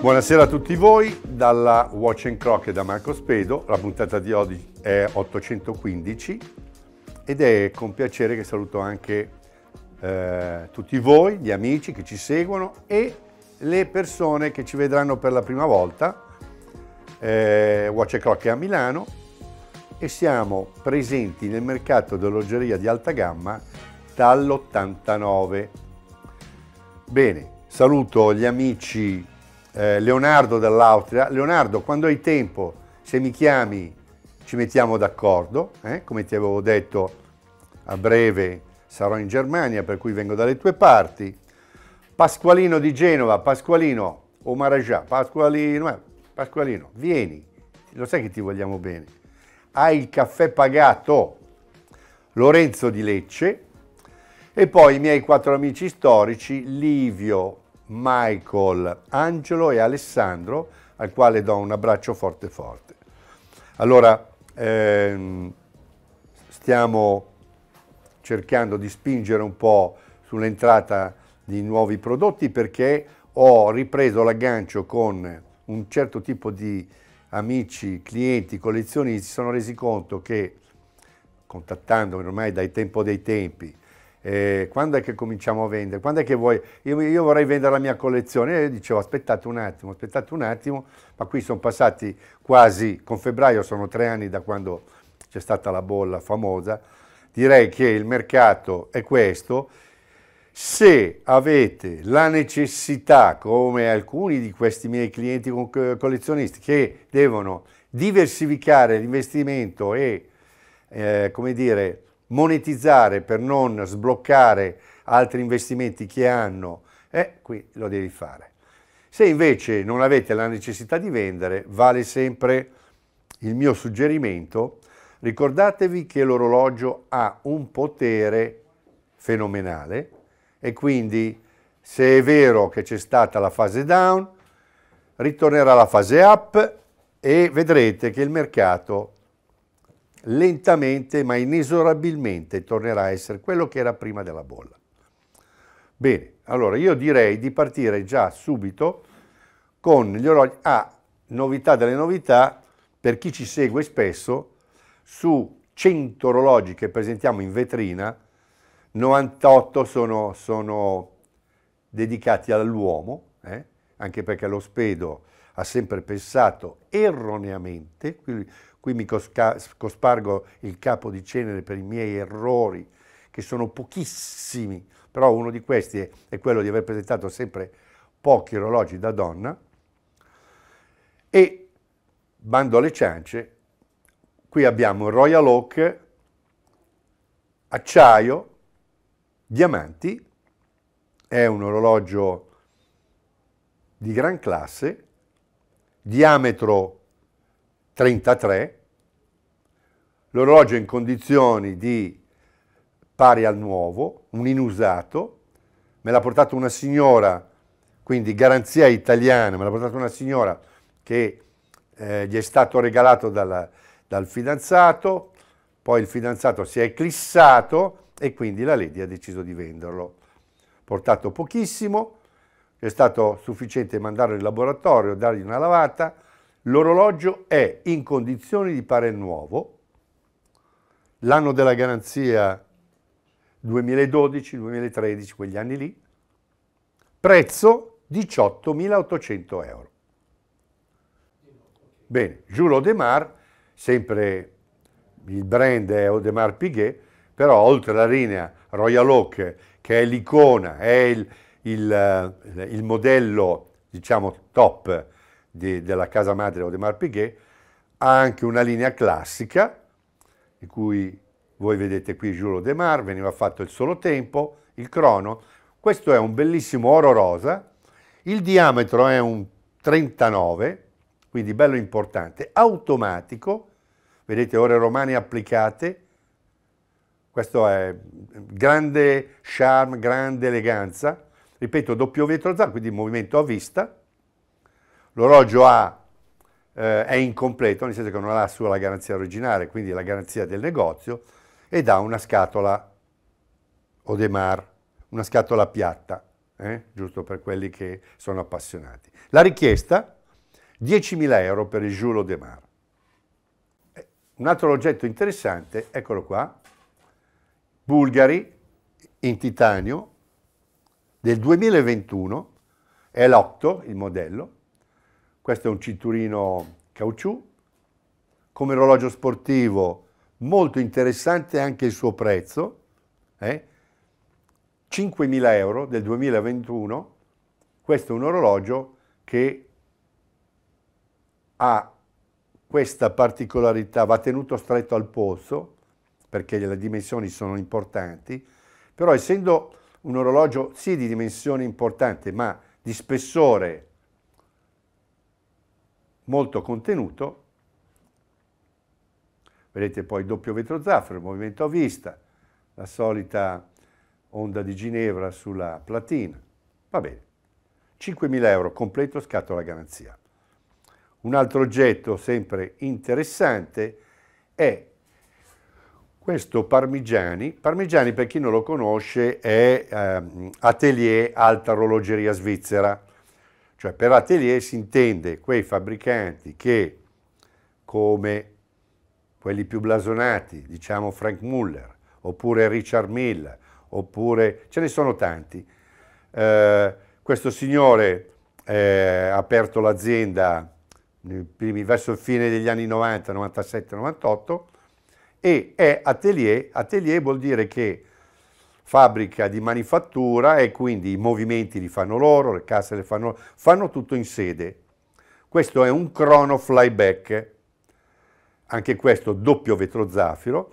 Buonasera a tutti voi dalla Watch and Croc e da Marco Spedo. La puntata di oggi è 815 ed è con piacere che saluto anche eh, tutti voi, gli amici che ci seguono e le persone che ci vedranno per la prima volta. Eh, Watch and Croc è a Milano e siamo presenti nel mercato dell'orgeria di alta gamma dall'89. Bene, saluto gli amici eh, Leonardo dall'Austria. Leonardo, quando hai tempo, se mi chiami, ci mettiamo d'accordo. Eh? Come ti avevo detto, a breve sarò in Germania, per cui vengo dalle tue parti. Pasqualino di Genova, Pasqualino, o Marajà, Pasqualino, eh, Pasqualino, vieni, lo sai che ti vogliamo bene. Hai il caffè pagato. Lorenzo di Lecce, e poi i miei quattro amici storici, Livio, Michael, Angelo e Alessandro, al quale do un abbraccio forte forte. Allora, ehm, stiamo cercando di spingere un po' sull'entrata di nuovi prodotti perché ho ripreso l'aggancio con un certo tipo di amici, clienti, collezionisti, si sono resi conto che contattandomi ormai dai tempo dei tempi eh, quando è che cominciamo a vendere? Quando è che vuoi? Io, io vorrei vendere la mia collezione. E io dicevo, aspettate un attimo, aspettate un attimo, ma qui sono passati quasi, con febbraio sono tre anni da quando c'è stata la bolla famosa, direi che il mercato è questo. Se avete la necessità, come alcuni di questi miei clienti eh, collezionisti, che devono diversificare l'investimento e, eh, come dire, monetizzare per non sbloccare altri investimenti che hanno, eh, qui lo devi fare. Se invece non avete la necessità di vendere, vale sempre il mio suggerimento, ricordatevi che l'orologio ha un potere fenomenale e quindi se è vero che c'è stata la fase down, ritornerà la fase up e vedrete che il mercato lentamente ma inesorabilmente tornerà a essere quello che era prima della bolla. Bene, allora io direi di partire già subito con gli orologi. Ah, novità delle novità, per chi ci segue spesso, su 100 orologi che presentiamo in vetrina, 98 sono, sono dedicati all'uomo, eh? anche perché lo spedo ha sempre pensato erroneamente, quindi qui mi cospargo il capo di cenere per i miei errori, che sono pochissimi, però uno di questi è, è quello di aver presentato sempre pochi orologi da donna, e bando alle ciance, qui abbiamo Royal Oak, acciaio, diamanti, è un orologio di gran classe, diametro 33, l'orologio in condizioni di pari al nuovo, un inusato, me l'ha portato una signora, quindi garanzia italiana, me l'ha portato una signora che eh, gli è stato regalato dalla, dal fidanzato, poi il fidanzato si è eclissato e quindi la Lady ha deciso di venderlo. Portato pochissimo, è stato sufficiente mandarlo in laboratorio, dargli una lavata, L'orologio è in condizioni di pare nuovo, l'anno della garanzia 2012, 2013, quegli anni lì, prezzo 18.800 euro. Bene, Jules Odemar, sempre il brand è Odemar Piguet, però oltre alla linea Royal Oak, che è l'icona, è il, il, eh, il modello, diciamo, top di, della casa madre Audemars Piguet, ha anche una linea classica, di cui voi vedete qui Jules Audemars, veniva fatto il solo tempo, il crono. Questo è un bellissimo oro rosa, il diametro è un 39, quindi bello importante, automatico, vedete ore romane applicate, questo è grande charme, grande eleganza, ripeto doppio vetro zar, quindi movimento a vista, l'orologio eh, è incompleto, nel senso che non ha sulla garanzia originale, quindi la garanzia del negozio, ed ha una scatola Odemar, una scatola piatta, eh? giusto per quelli che sono appassionati. La richiesta, 10.000 euro per il Jules Odemar. Eh, un altro oggetto interessante, eccolo qua, Bulgari in titanio del 2021, è l'Octo, il modello, questo è un cinturino caucciù. Come orologio sportivo molto interessante anche il suo prezzo. Eh? 5.000 euro del 2021. Questo è un orologio che ha questa particolarità, va tenuto stretto al polso perché le dimensioni sono importanti, però essendo un orologio sì di dimensioni importanti ma di spessore molto contenuto, vedete poi il doppio vetro zaffiro, il movimento a vista, la solita onda di Ginevra sulla platina, va bene. 5.000 euro, completo scatola garanzia. Un altro oggetto sempre interessante è questo Parmigiani. Parmigiani, per chi non lo conosce, è ehm, atelier alta orologeria svizzera. Cioè per atelier si intende quei fabbricanti che, come quelli più blasonati, diciamo Frank Muller, oppure Richard Mill, oppure ce ne sono tanti. Eh, questo signore eh, ha aperto l'azienda verso il fine degli anni 90, 97, 98 e è atelier. Atelier vuol dire che fabbrica di manifattura e quindi i movimenti li fanno loro, le casse le fanno fanno tutto in sede. Questo è un crono flyback, anche questo doppio vetro zafiro.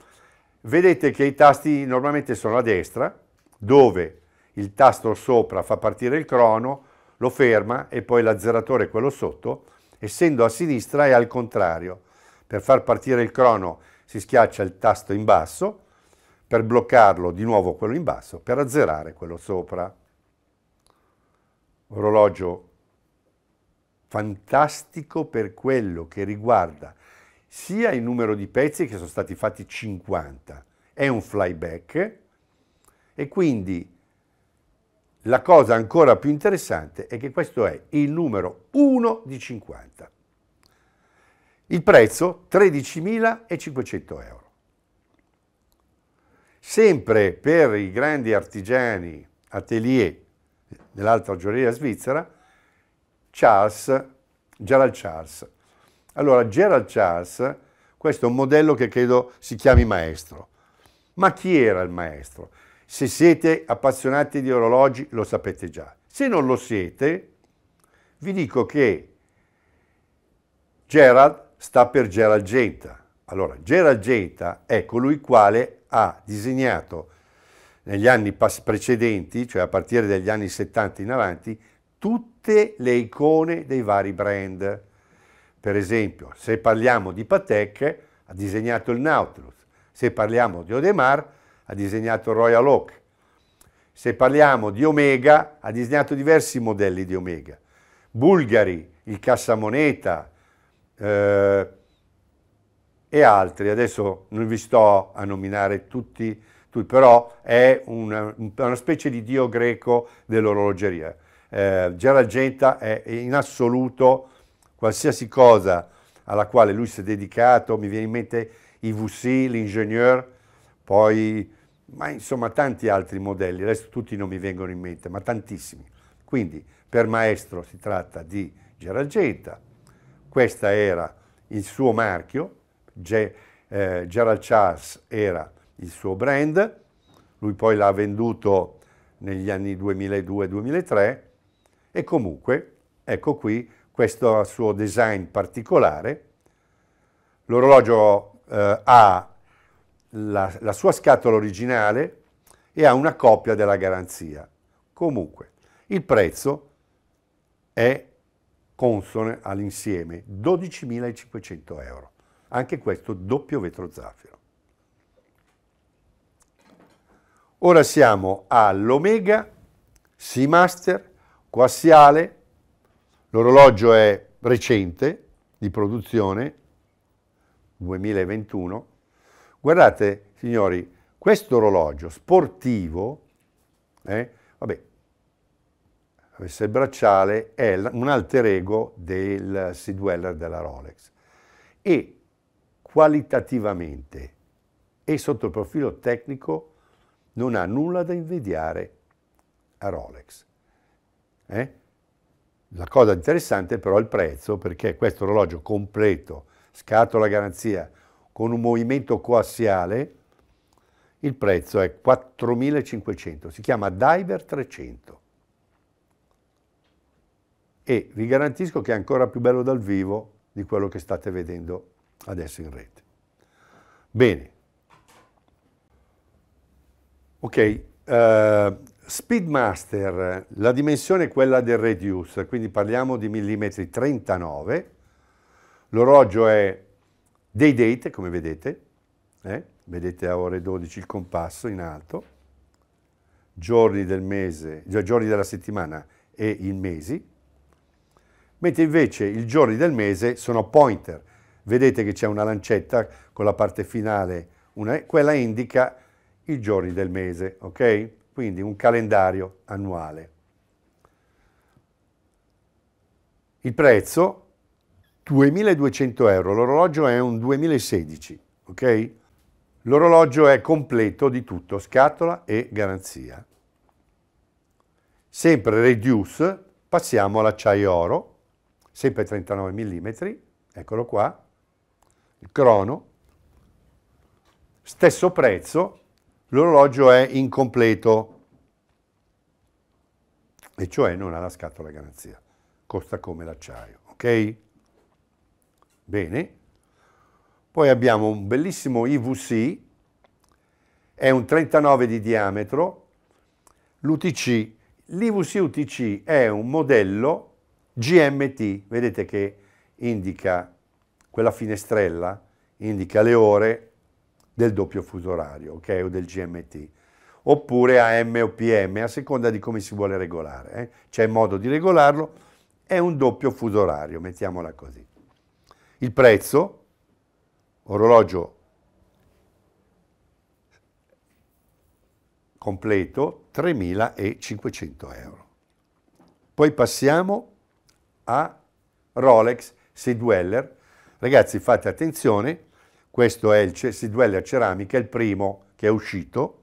Vedete che i tasti normalmente sono a destra, dove il tasto sopra fa partire il crono, lo ferma e poi l'azzeratore è quello sotto, essendo a sinistra è al contrario. Per far partire il crono si schiaccia il tasto in basso per bloccarlo di nuovo quello in basso, per azzerare quello sopra. Orologio fantastico per quello che riguarda sia il numero di pezzi che sono stati fatti 50, è un flyback e quindi la cosa ancora più interessante è che questo è il numero 1 di 50. Il prezzo 13.500 euro sempre per i grandi artigiani atelier dell'altra gioielleria svizzera, Charles, Gerald Charles. Allora, Gerald Charles, questo è un modello che credo si chiami maestro. Ma chi era il maestro? Se siete appassionati di orologi lo sapete già. Se non lo siete, vi dico che Gerald sta per Gerald Genta. Allora, Gerald Genta è colui quale ha disegnato negli anni precedenti, cioè a partire dagli anni 70 in avanti, tutte le icone dei vari brand. Per esempio, se parliamo di Patek, ha disegnato il Nautilus, se parliamo di Odemar, ha disegnato il Royal Oak, se parliamo di Omega, ha disegnato diversi modelli di Omega. Bulgari, il Cassamoneta, eh, e altri. Adesso non vi sto a nominare tutti, tutti però è una, una, specie di dio greco dell'orologeria. Eh, Genta è in assoluto qualsiasi cosa alla quale lui si è dedicato, mi viene in mente IVC, l'ingegner, poi ma insomma tanti altri modelli, adesso tutti non mi vengono in mente, ma tantissimi. Quindi per maestro si tratta di Genta, questo era il suo marchio, Ge, eh, Gerald Charles era il suo brand, lui poi l'ha venduto negli anni 2002-2003 e comunque ecco qui questo suo design particolare. L'orologio eh, ha la, la sua scatola originale e ha una copia della garanzia. Comunque, il prezzo è consone all'insieme 12.500 euro. Anche questo doppio vetro zaffiro. Ora siamo all'omega, Seamaster, coassiale, l'orologio è recente di produzione, 2021. Guardate, signori, questo orologio sportivo, eh, vabbè, avesse il bracciale, è un alter ego del Sidweller della Rolex. E qualitativamente e sotto il profilo tecnico non ha nulla da invidiare a Rolex. Eh? La cosa interessante però è il prezzo perché questo orologio completo, scatola garanzia, con un movimento coassiale, il prezzo è 4.500, si chiama Diver 300 e vi garantisco che è ancora più bello dal vivo di quello che state vedendo adesso in rete. Bene. Ok, uh, Speedmaster, la dimensione è quella del Reduce, quindi parliamo di millimetri 39, l'orologio è Day date, come vedete, eh? vedete a ore 12 il compasso in alto, giorni del mese, cioè giorni della settimana e in mesi, mentre invece i giorni del mese sono pointer, vedete che c'è una lancetta con la parte finale, una, quella indica i giorni del mese, ok? Quindi un calendario annuale. Il prezzo 2200 euro, l'orologio è un 2016, ok? L'orologio è completo di tutto, scatola e garanzia. Sempre Reduce, passiamo all'acciaio oro, sempre 39 mm, eccolo qua, il crono, stesso prezzo, l'orologio è incompleto, e cioè non ha la scatola garanzia, costa come l'acciaio, ok? Bene. Poi abbiamo un bellissimo IVC, è un 39 di diametro, l'UTC, l'IVC UTC è un modello GMT, vedete che indica quella finestrella indica le ore del doppio fuso orario, ok, o del GMT, oppure AM o PM, a seconda di come si vuole regolare. Eh? C'è modo di regolarlo, è un doppio fuso orario, mettiamola così. Il prezzo, orologio completo, 3.500 euro. Poi passiamo a Rolex Seidweller Ragazzi fate attenzione, questo è il Chelsea Dueller Ceramica, il primo che è uscito,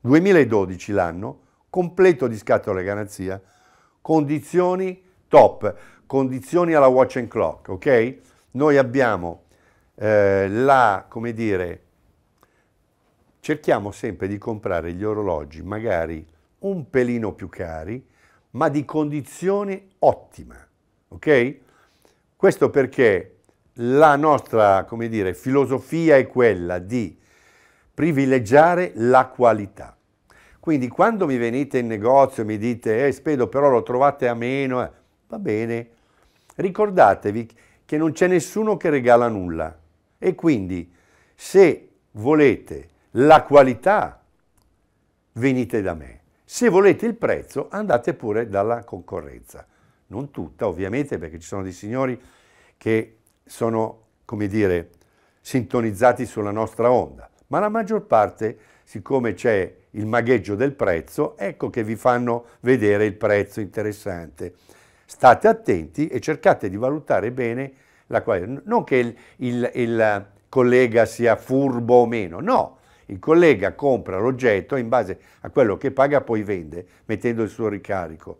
2012 l'anno, completo di scatole garanzia, condizioni top, condizioni alla watch and clock, ok? Noi abbiamo eh, la, come dire, cerchiamo sempre di comprare gli orologi magari un pelino più cari, ma di condizione ottima, ok? Questo perché la nostra dire, filosofia è quella di privilegiare la qualità. Quindi quando mi venite in negozio e mi dite, eh Spedo, però lo trovate a meno, eh, va bene, ricordatevi che non c'è nessuno che regala nulla. E quindi se volete la qualità, venite da me. Se volete il prezzo, andate pure dalla concorrenza. Non tutta, ovviamente, perché ci sono dei signori che sono, come dire, sintonizzati sulla nostra onda, ma la maggior parte, siccome c'è il magheggio del prezzo, ecco che vi fanno vedere il prezzo interessante. State attenti e cercate di valutare bene la qualità. Non che il, il, il collega sia furbo o meno, no, il collega compra l'oggetto in base a quello che paga poi vende mettendo il suo ricarico.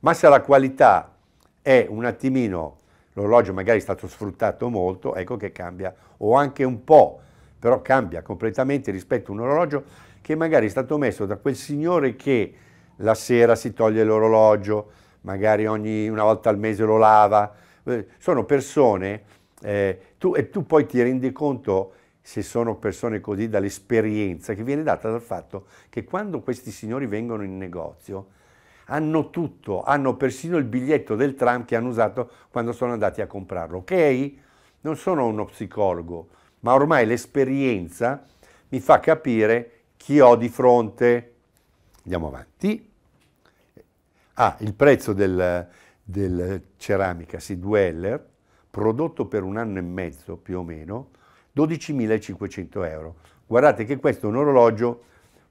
Ma se la qualità è un attimino l'orologio magari è stato sfruttato molto, ecco che cambia, o anche un po', però cambia completamente rispetto a un orologio che magari è stato messo da quel signore che la sera si toglie l'orologio, magari ogni, una volta al mese lo lava. Eh, sono persone, eh, tu, e tu poi ti rendi conto se sono persone così dall'esperienza che viene data dal fatto che quando questi signori vengono in negozio, hanno tutto, hanno persino il biglietto del tram che hanno usato quando sono andati a comprarlo, ok? Non sono uno psicologo, ma ormai l'esperienza mi fa capire chi ho di fronte. Andiamo avanti. Ah, il prezzo del, del ceramica Sidweller, prodotto per un anno e mezzo più o meno, 12.500 euro. Guardate che questo è un orologio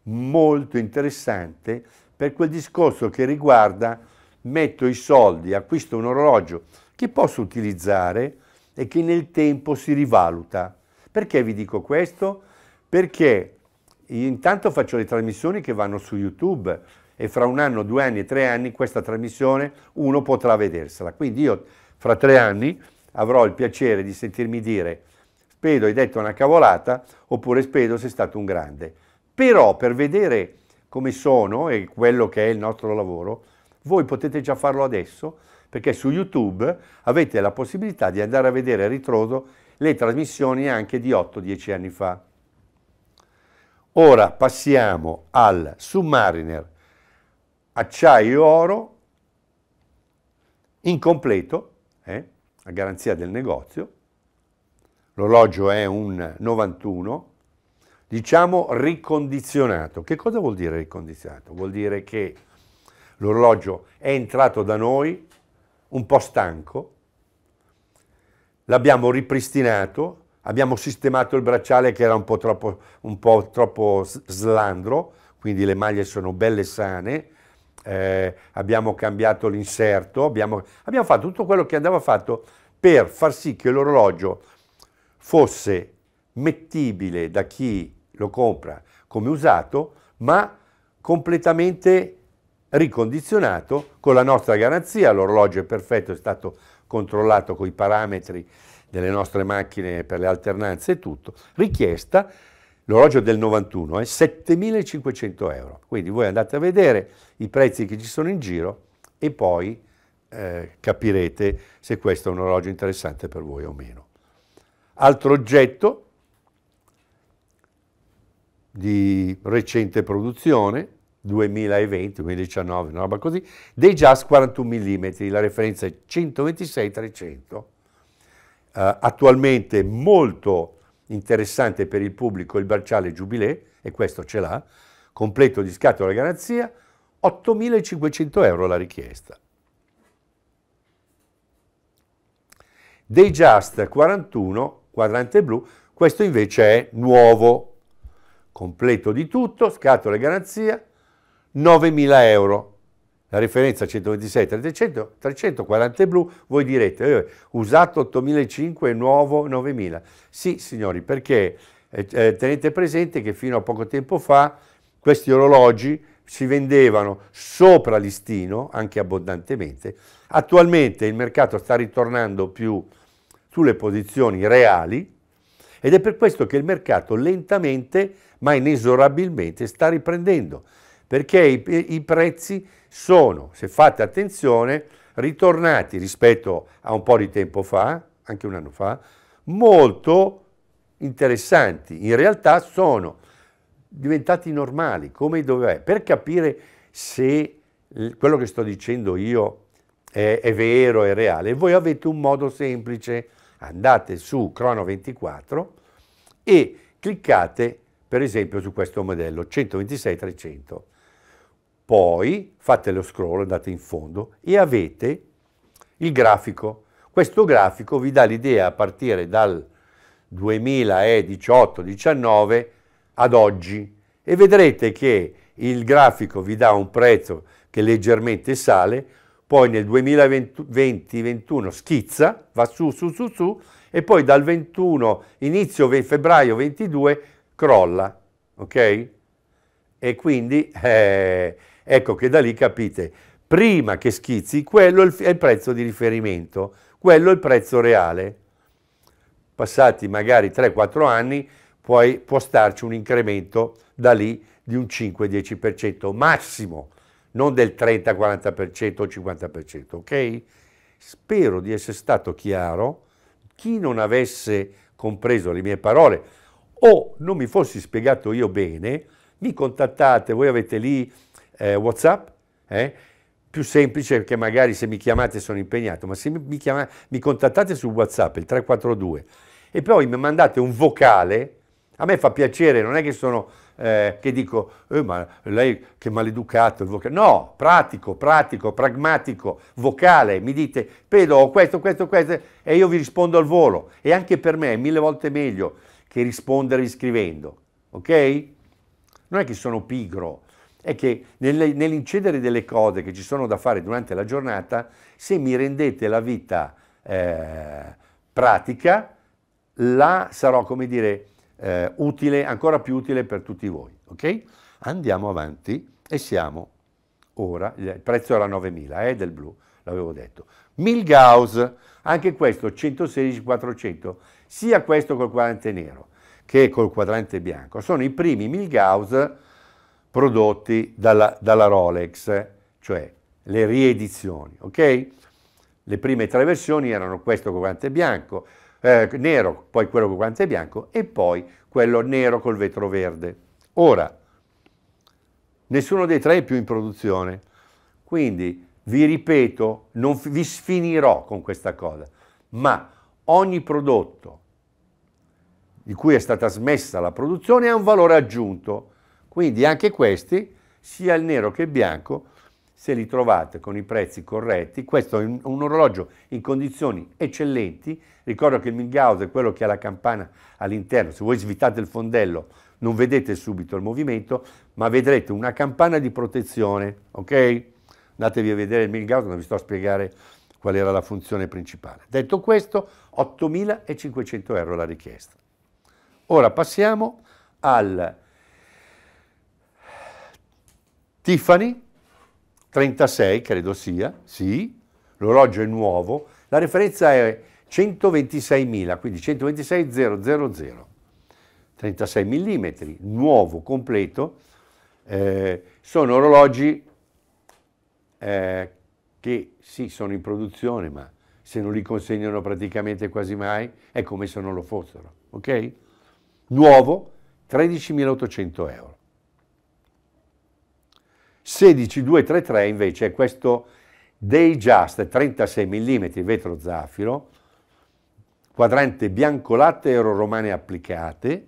molto interessante per quel discorso che riguarda metto i soldi, acquisto un orologio che posso utilizzare e che nel tempo si rivaluta. Perché vi dico questo? Perché intanto faccio le trasmissioni che vanno su YouTube e fra un anno, due anni, tre anni questa trasmissione uno potrà vedersela. Quindi io fra tre anni avrò il piacere di sentirmi dire Spedo hai detto una cavolata oppure Spedo sei stato un grande. Però per vedere come sono e quello che è il nostro lavoro, voi potete già farlo adesso perché su YouTube avete la possibilità di andare a vedere a ritroso le trasmissioni anche di 8-10 anni fa. Ora passiamo al Submariner acciaio oro incompleto, eh, a garanzia del negozio. L'orologio è un 91 diciamo ricondizionato. Che cosa vuol dire ricondizionato? Vuol dire che l'orologio è entrato da noi un po' stanco, l'abbiamo ripristinato, abbiamo sistemato il bracciale che era un po' troppo, un po troppo slandro, quindi le maglie sono belle sane, eh, abbiamo cambiato l'inserto, abbiamo, abbiamo fatto tutto quello che andava fatto per far sì che l'orologio fosse mettibile da chi lo compra come usato, ma completamente ricondizionato con la nostra garanzia. L'orologio è perfetto, è stato controllato con i parametri delle nostre macchine per le alternanze e tutto. Richiesta, l'orologio del 91 è 7.500 euro. Quindi voi andate a vedere i prezzi che ci sono in giro e poi eh, capirete se questo è un orologio interessante per voi o meno. Altro oggetto di recente produzione, 2020-2019, una roba così, dei Jazz 41 mm, la referenza è 126-300. Uh, eh, attualmente molto interessante per il pubblico il Barciale Jubilee, e questo ce l'ha, completo di scatola garanzia, 8.500 euro la richiesta. Dei Just 41, quadrante blu, questo invece è nuovo, completo di tutto, scatola e garanzia, 9.000 euro. La referenza 126 300, 340 blu, voi direte, eh, usato 8.500 e nuovo 9.000. Sì, signori, perché eh, eh, tenete presente che fino a poco tempo fa questi orologi si vendevano sopra listino, anche abbondantemente. Attualmente il mercato sta ritornando più sulle posizioni reali, ed è per questo che il mercato lentamente ma inesorabilmente sta riprendendo, perché i, i prezzi sono, se fate attenzione, ritornati rispetto a un po' di tempo fa, anche un anno fa, molto interessanti. In realtà sono diventati normali, come doveva. Per capire se quello che sto dicendo io è, è vero, è reale, voi avete un modo semplice andate su Crono24 e cliccate per esempio su questo modello 126-300. Poi fate lo scroll, andate in fondo e avete il grafico. Questo grafico vi dà l'idea a partire dal 2018-19 ad oggi e vedrete che il grafico vi dà un prezzo che leggermente sale, poi nel 2020-21 schizza, va su, su, su, su, e poi dal 21, inizio febbraio 22, crolla, ok? E quindi eh, ecco che da lì capite, prima che schizzi, quello è il prezzo di riferimento, quello è il prezzo reale. Passati magari 3-4 anni, poi può starci un incremento da lì di un 5-10%, massimo, non del 30, 40% o 50%, ok? Spero di essere stato chiaro. Chi non avesse compreso le mie parole o non mi fossi spiegato io bene, mi contattate, voi avete lì eh, WhatsApp, eh? più semplice perché magari se mi chiamate sono impegnato, ma se mi, chiamate, mi contattate su WhatsApp, il 342, e poi mi mandate un vocale, a me fa piacere, non è che sono eh, che dico, eh, ma lei che maleducato il vocale. No, pratico, pratico, pragmatico, vocale. Mi dite, Pedro, ho questo, questo, questo, e io vi rispondo al volo. E anche per me è mille volte meglio che rispondere scrivendo, ok? Non è che sono pigro, è che nel, nell'incedere delle cose che ci sono da fare durante la giornata, se mi rendete la vita eh, pratica, là sarò, come dire, eh, utile, ancora più utile per tutti voi. Okay? Andiamo avanti e siamo ora, il prezzo era 9.000 eh, del blu, l'avevo detto. Gauss, anche questo 116-400, sia questo col quadrante nero che col quadrante bianco, sono i primi Gauss prodotti dalla, dalla Rolex, cioè le riedizioni, ok? Le prime tre versioni erano questo col quadrante bianco, eh, nero, poi quello con guanze bianco e poi quello nero col vetro verde. Ora, nessuno dei tre è più in produzione, quindi vi ripeto, non vi sfinirò con questa cosa, ma ogni prodotto di cui è stata smessa la produzione ha un valore aggiunto, quindi anche questi, sia il nero che il bianco, se li trovate con i prezzi corretti, questo è un, orologio in condizioni eccellenti, ricordo che il Mingaus è quello che ha la campana all'interno, se voi svitate il fondello non vedete subito il movimento, ma vedrete una campana di protezione, ok? Andatevi a vedere il Mingaus, non vi sto a spiegare qual era la funzione principale. Detto questo, 8.500 euro la richiesta. Ora passiamo al Tiffany 36 credo sia, sì, l'orologio è nuovo, la referenza è 126.000, quindi 126.000, 36 mm, nuovo, completo, eh, sono orologi eh, che sì, sono in produzione, ma se non li consegnano praticamente quasi mai è come se non lo fossero, ok? Nuovo, 13.800 euro. 16233 invece è questo Dayjust 36 mm vetro zaffiro, quadrante bianco latte ero romane applicate,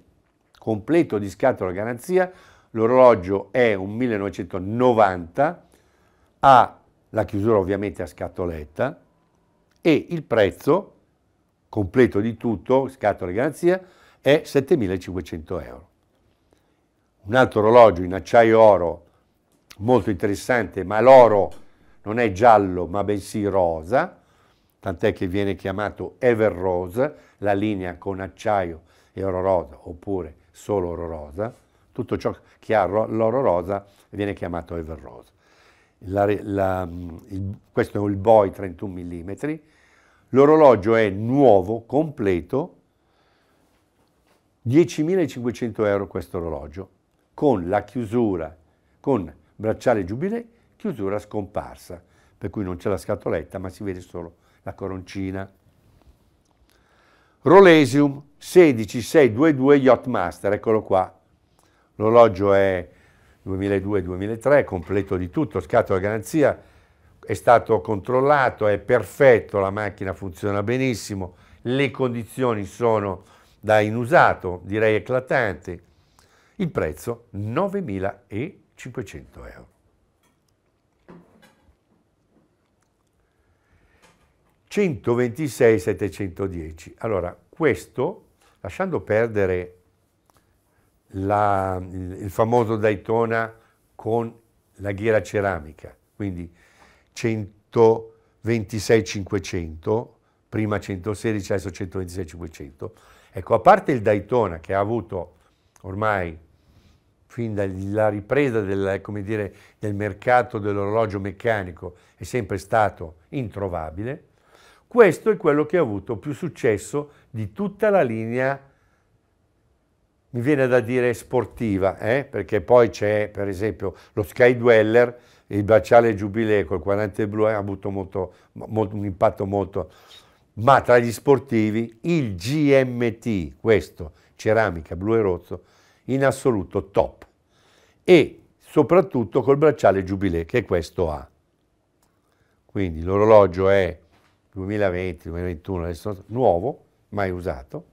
completo di scatola garanzia, l'orologio è un 1990, ha la chiusura ovviamente a scatoletta e il prezzo completo di tutto, scatola e garanzia, è 7.500 euro. Un altro orologio in acciaio oro molto interessante, ma l'oro non è giallo ma bensì rosa, tant'è che viene chiamato Ever Rose, la linea con acciaio e oro rosa, oppure solo oro rosa, tutto ciò che ha l'oro rosa viene chiamato Ever Rose. La, la, mm, il, questo è il Boy 31 mm, l'orologio è nuovo, completo, 10.500 euro questo orologio, con la chiusura, con bracciale Jubilee, chiusura scomparsa, per cui non c'è la scatoletta ma si vede solo la coroncina. Rolesium 16622 Yacht Master, eccolo qua. L'orologio è 2002-2003, completo di tutto, scatola garanzia, è stato controllato, è perfetto, la macchina funziona benissimo, le condizioni sono da inusato, direi eclatanti. Il prezzo 9.000 500 euro. ...126,710. Allora, questo, lasciando perdere la, il famoso Daytona con la ghiera ceramica, quindi 126,500, prima 116, adesso 126,500. Ecco, a parte il Daytona che ha avuto ormai fin dalla ripresa del, dire, del mercato dell'orologio meccanico è sempre stato introvabile, questo è quello che ha avuto più successo di tutta la linea, mi viene da dire sportiva, eh? perché poi c'è per esempio lo Sky Dweller, il baciale Giubilee col 40 blu ha avuto molto, molto, un impatto molto... Ma tra gli sportivi il GMT, questo, ceramica blu e rosso, in assoluto top e soprattutto col bracciale Jubilee che questo ha. Quindi l'orologio è 2020-2021, adesso nuovo, mai usato,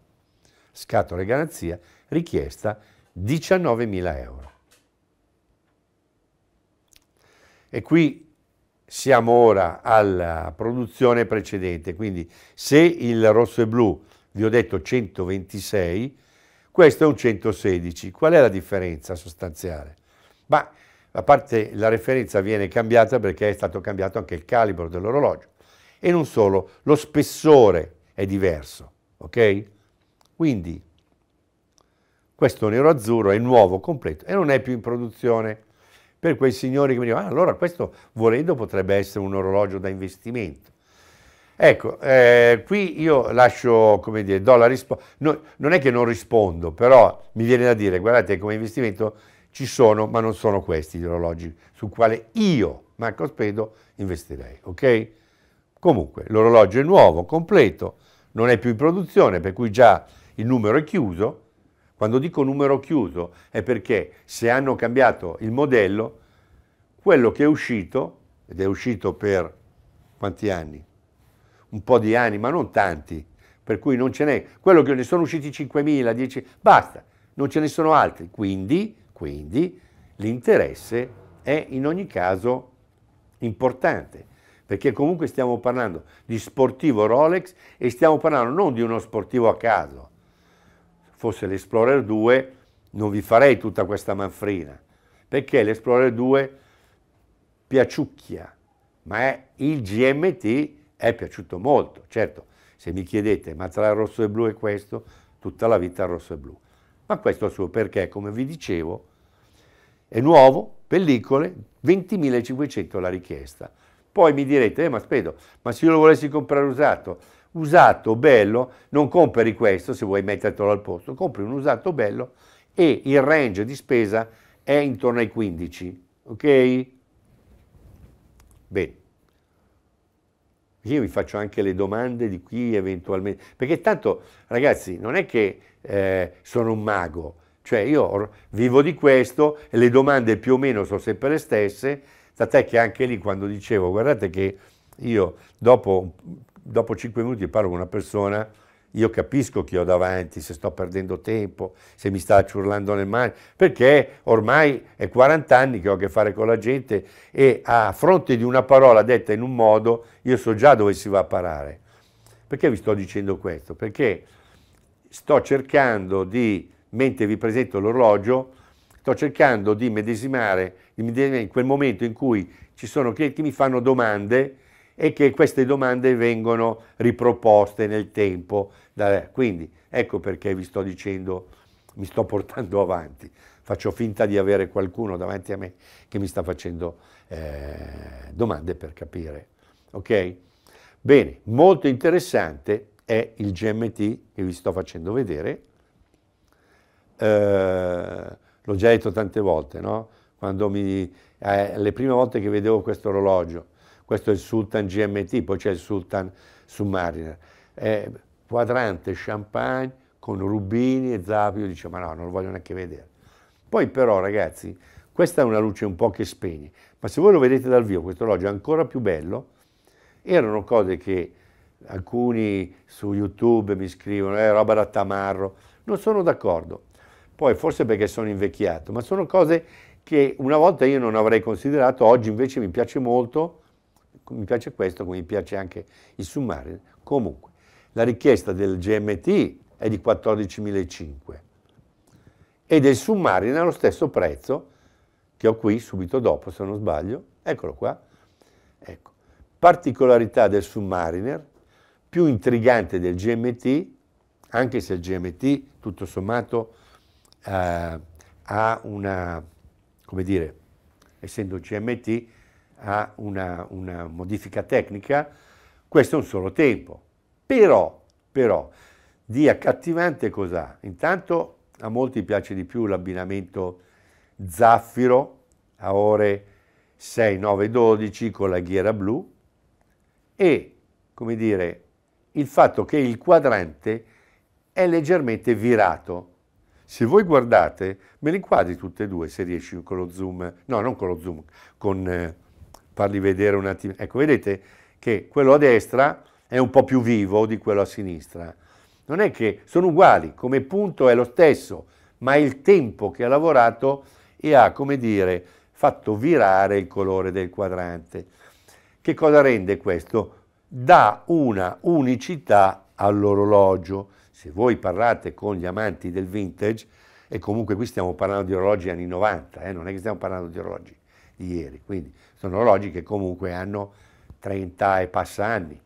scatola e garanzia, richiesta 19.000 euro. E qui siamo ora alla produzione precedente, quindi se il rosso e blu vi ho detto 126, questo è un 116. Qual è la differenza sostanziale? Ma a parte la referenza viene cambiata perché è stato cambiato anche il calibro dell'orologio. E non solo, lo spessore è diverso, ok? Quindi questo nero azzurro è nuovo, completo e non è più in produzione. Per quei signori che mi dicono, ah, allora questo volendo potrebbe essere un orologio da investimento. Ecco, eh, qui io lascio, come dire, do la risposta, no, non è che non rispondo, però mi viene da dire, guardate, come investimento ci sono, ma non sono questi gli orologi su quale io, Marco Spedo, investirei, ok? Comunque, l'orologio è nuovo, completo, non è più in produzione, per cui già il numero è chiuso. Quando dico numero chiuso è perché se hanno cambiato il modello, quello che è uscito, ed è uscito per quanti anni? un po' di anni, ma non tanti, per cui non ce n'è, quello che ne sono usciti 5.000, 10, basta, non ce ne sono altri, quindi, quindi l'interesse è in ogni caso importante, perché comunque stiamo parlando di sportivo Rolex e stiamo parlando non di uno sportivo a caso, fosse l'Explorer 2 non vi farei tutta questa manfrina, perché l'Explorer 2 piaciucchia, ma è il GMT è piaciuto molto, certo, se mi chiedete, ma tra il rosso e blu e questo, tutta la vita il rosso e blu. Ma questo è il suo perché, come vi dicevo, è nuovo, pellicole, 20.500 la richiesta. Poi mi direte, eh, ma aspetta, ma se io lo volessi comprare usato, usato bello, non compri questo se vuoi mettertelo al posto, compri un usato bello e il range di spesa è intorno ai 15, ok? Bene io vi faccio anche le domande di chi eventualmente, perché tanto ragazzi non è che eh, sono un mago, cioè io vivo di questo e le domande più o meno sono sempre le stesse, tant'è che anche lì quando dicevo guardate che io dopo, dopo 5 minuti parlo con una persona, io capisco chi ho davanti, se sto perdendo tempo, se mi sta ciurlando nel mare, perché ormai è 40 anni che ho a che fare con la gente e a fronte di una parola detta in un modo io so già dove si va a parare. Perché vi sto dicendo questo? Perché sto cercando di, mentre vi presento l'orologio, sto cercando di medesimare, di medesimare in quel momento in cui ci sono clienti che mi fanno domande e che queste domande vengono riproposte nel tempo. Quindi ecco perché vi sto dicendo, mi sto portando avanti, faccio finta di avere qualcuno davanti a me che mi sta facendo eh, domande per capire. Ok? Bene, molto interessante è il GMT che vi sto facendo vedere. Eh, l'ho già detto tante volte, no? Quando mi, eh, le prime volte che vedevo questo orologio, questo è il Sultan GMT, poi c'è il Sultan Submariner. Eh, quadrante champagne con rubini e Zapio dice ma no, non lo voglio neanche vedere. Poi però ragazzi, questa è una luce un po' che spegne, ma se voi lo vedete dal vivo, questo orologio è ancora più bello, erano cose che alcuni su YouTube mi scrivono, è eh, roba da tamarro, non sono d'accordo. Poi forse perché sono invecchiato, ma sono cose che una volta io non avrei considerato, oggi invece mi piace molto mi piace questo, come mi piace anche il Submariner. Comunque, la richiesta del GMT è di 14.005 e del Submarine allo stesso prezzo che ho qui subito dopo, se non sbaglio, eccolo qua. Ecco. Particolarità del Submariner, più intrigante del GMT, anche se il GMT tutto sommato eh, ha una, come dire, essendo GMT, a una, una modifica tecnica, questo è un solo tempo. Però, però, di accattivante cos'ha? Intanto a molti piace di più l'abbinamento zaffiro a ore 6, 9, 12 con la ghiera blu e, come dire, il fatto che il quadrante è leggermente virato. Se voi guardate, me li inquadri tutte e due se riesci con lo zoom, no, non con lo zoom, con... Eh, farli vedere un attimo. Ecco, vedete che quello a destra è un po' più vivo di quello a sinistra. Non è che sono uguali, come punto è lo stesso, ma è il tempo che ha lavorato e ha, come dire, fatto virare il colore del quadrante. Che cosa rende questo? Dà una unicità all'orologio. Se voi parlate con gli amanti del vintage, e comunque qui stiamo parlando di orologi anni 90, eh, non è che stiamo parlando di orologi ieri. Quindi sono orologi che comunque hanno 30 e passa anni.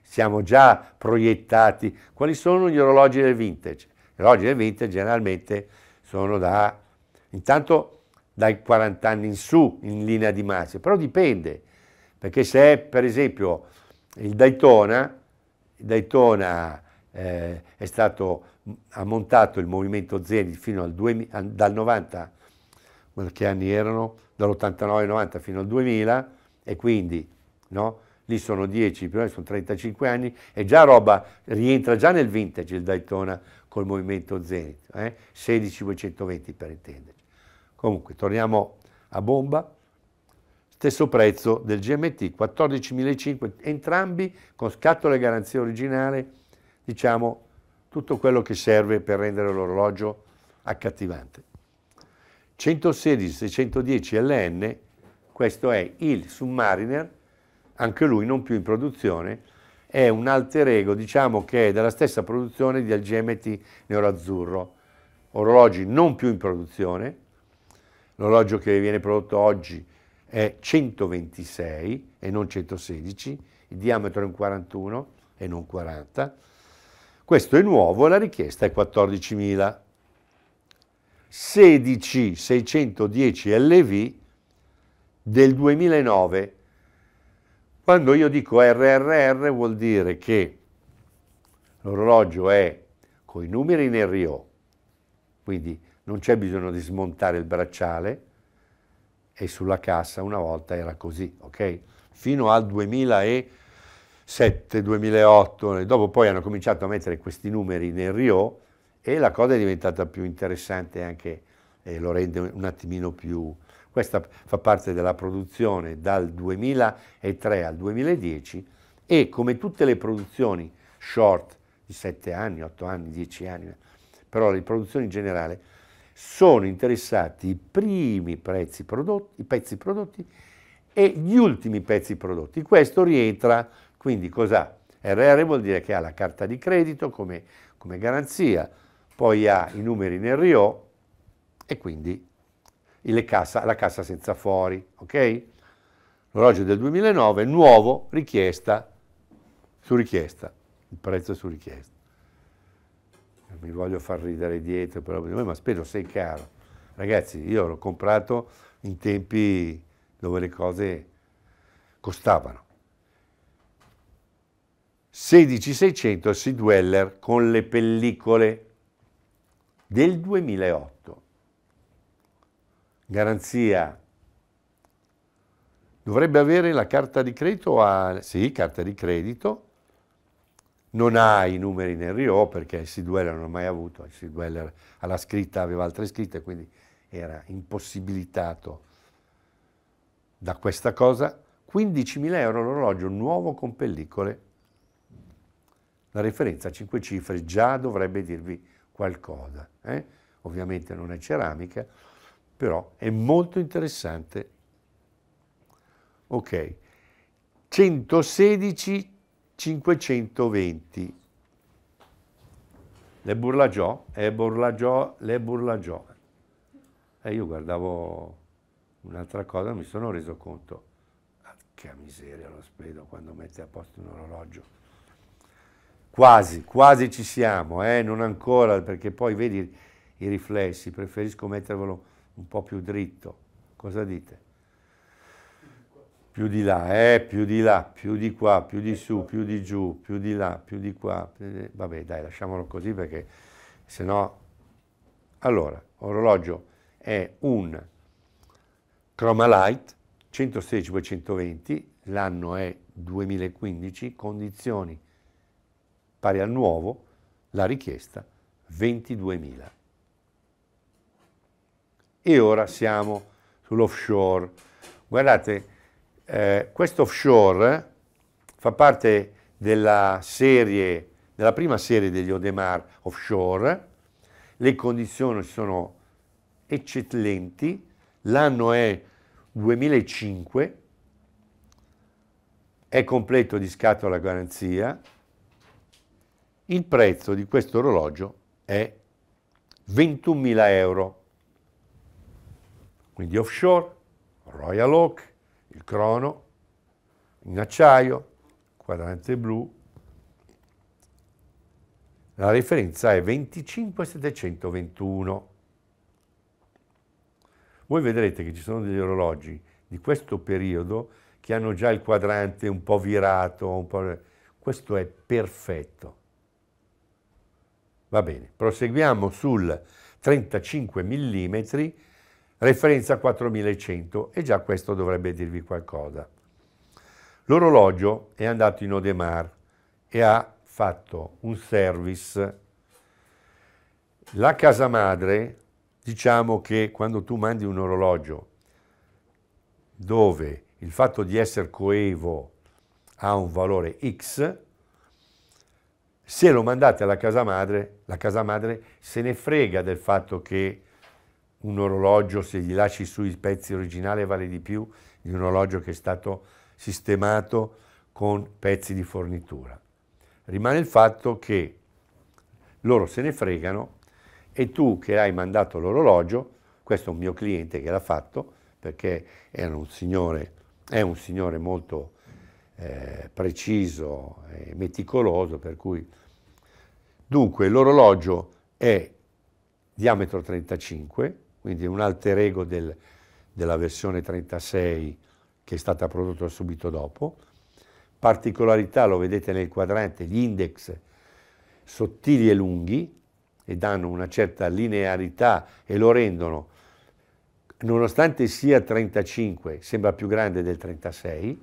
Siamo già proiettati. Quali sono gli orologi del vintage? Gli orologi del vintage generalmente sono da intanto dai 40 anni in su in linea di massima, però dipende, perché se è per esempio il Daytona, il Daytona eh, è stato ha montato il movimento Zenith fino al 2000, dal 90 che anni erano? Dall'89 90 fino al 2000 e quindi no? lì sono 10, più o meno sono 35 anni e già roba, rientra già nel vintage il Daytona col movimento Zenith, eh? 16520 per intenderci. Comunque torniamo a bomba, stesso prezzo del GMT, 14.500, entrambi con scatole garanzia originale, diciamo tutto quello che serve per rendere l'orologio accattivante. 116-610 LN, questo è il Submariner, anche lui non più in produzione, è un alter ego, diciamo che è della stessa produzione di Algemeti Azzurro, orologi non più in produzione, l'orologio che viene prodotto oggi è 126 e non 116, il diametro è un 41 e non 40, questo è nuovo e la richiesta è 14.000. 16610 LV del 2009. Quando io dico RRR vuol dire che l'orologio è con i numeri in RO, quindi non c'è bisogno di smontare il bracciale e sulla cassa una volta era così, ok? Fino al 2007-2008, dopo poi hanno cominciato a mettere questi numeri in RO e la cosa è diventata più interessante anche, e eh, lo rende un attimino più... Questa fa parte della produzione dal 2003 al 2010 e come tutte le produzioni short di 7 anni, 8 anni, 10 anni, però le produzioni in generale, sono interessati i primi prezzi prodotti, pezzi prodotti e gli ultimi pezzi prodotti. Questo rientra, quindi cos'ha? RR vuol dire che ha la carta di credito come, come garanzia, poi ha i numeri nel RIO e quindi cassa, la cassa senza fori, ok? L'orologio del 2009, nuovo, richiesta su richiesta, il prezzo su richiesta. Non Mi voglio far ridere dietro, però, ma spero sei caro. Ragazzi, io l'ho comprato in tempi dove le cose costavano. 16600 C-Dweller con le pellicole del 2008. Garanzia. Dovrebbe avere la carta di credito? A, sì, carta di credito. Non ha i numeri nel RIO perché il Sidweller non ha mai avuto, il Sidweller alla scritta aveva altre scritte, quindi era impossibilitato da questa cosa. 15.000 euro l'orologio nuovo con pellicole. La referenza a 5 cifre già dovrebbe dirvi qualcosa. Eh? Ovviamente non è ceramica, però è molto interessante. Ok, 116 520. Le burlagiò, le burlagiò, le burlagiò. E io guardavo un'altra cosa, mi sono reso conto. Ah, che miseria lo spedo quando mette a posto un orologio. Quasi, quasi ci siamo, eh? non ancora, perché poi vedi i riflessi, preferisco mettervelo un po' più dritto. Cosa dite? Più di là, eh, più di là, più di qua, più di su, più di giù, più di là, più di qua. Vabbè, dai, lasciamolo così perché se no... Allora, orologio è un Chroma Light 116-220, l'anno è 2015, condizioni pari al nuovo, la richiesta 22.000. E ora siamo sull'offshore. Guardate, eh, questo offshore fa parte della serie, della prima serie degli Odemar offshore, le condizioni sono eccellenti, l'anno è 2005, è completo di scatola garanzia, il prezzo di questo orologio è 21.000 euro. Quindi offshore, Royal Oak, il crono, in acciaio, quadrante blu. La referenza è 25721. Voi vedrete che ci sono degli orologi di questo periodo che hanno già il quadrante un po' virato, un po'... questo è perfetto. Va bene, proseguiamo sul 35 mm, referenza 4100 e già questo dovrebbe dirvi qualcosa. L'orologio è andato in Odemar e ha fatto un service. La casa madre, diciamo che quando tu mandi un orologio dove il fatto di essere coevo ha un valore X, se lo mandate alla casa madre, la casa madre se ne frega del fatto che un orologio, se gli lasci sui pezzi originali, vale di più di un orologio che è stato sistemato con pezzi di fornitura. Rimane il fatto che loro se ne fregano e tu che hai mandato l'orologio, questo è un mio cliente che l'ha fatto perché un signore, è un signore molto eh, preciso e meticoloso, per cui... Dunque, l'orologio è diametro 35, quindi un alter ego del, della versione 36 che è stata prodotta subito dopo. Particolarità, lo vedete nel quadrante, gli index sottili e lunghi e danno una certa linearità e lo rendono, nonostante sia 35, sembra più grande del 36,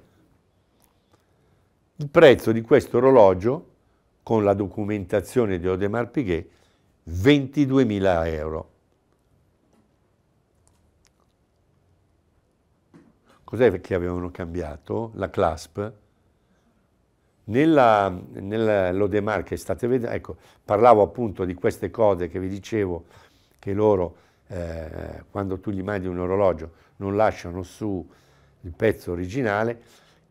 il prezzo di questo orologio, con la documentazione di Odemar Piguet, 22.000 euro. Cos'è che avevano cambiato? La CLASP? Nell'Odemar che state vedendo, ecco, parlavo appunto di queste cose che vi dicevo che loro, eh, quando tu gli mandi un orologio, non lasciano su il pezzo originale,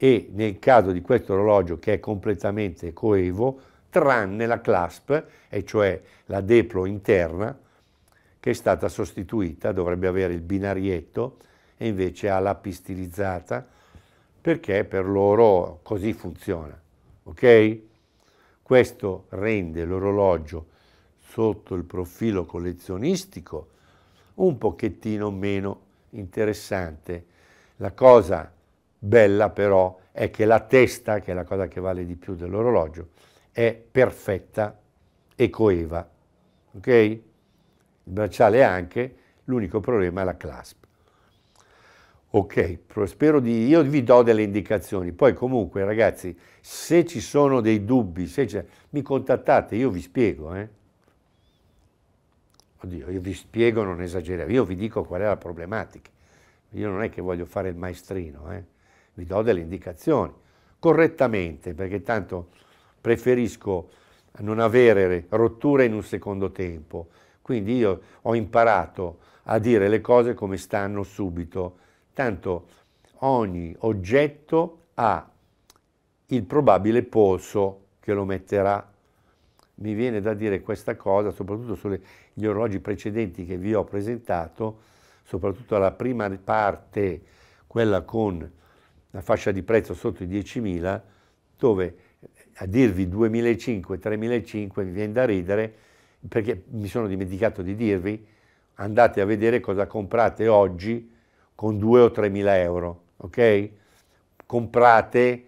e nel caso di questo orologio che è completamente coevo, tranne la clasp, e cioè la deplo interna, che è stata sostituita, dovrebbe avere il binarietto e invece ha la pistilizzata, perché per loro così funziona. Ok? Questo rende l'orologio sotto il profilo collezionistico un pochettino meno interessante. La cosa bella però è che la testa, che è la cosa che vale di più dell'orologio, è perfetta e coeva. Ok? Il bracciale anche, l'unico problema è la clasp. Ok, spero di... io vi do delle indicazioni, poi comunque ragazzi, se ci sono dei dubbi, mi contattate, io vi spiego. Eh? Oddio, io vi spiego, non esagerare, io vi dico qual è la problematica. Io non è che voglio fare il maestrino, eh? vi do delle indicazioni, correttamente, perché tanto preferisco non avere rotture in un secondo tempo. Quindi io ho imparato a dire le cose come stanno subito. Tanto ogni oggetto ha il probabile polso che lo metterà. Mi viene da dire questa cosa, soprattutto sugli orologi precedenti che vi ho presentato, soprattutto la prima parte, quella con una fascia di prezzo sotto i 10.000, dove a dirvi 2.500, 3.500 mi viene da ridere, perché mi sono dimenticato di dirvi, andate a vedere cosa comprate oggi con 2 o 3.000 euro, ok? Comprate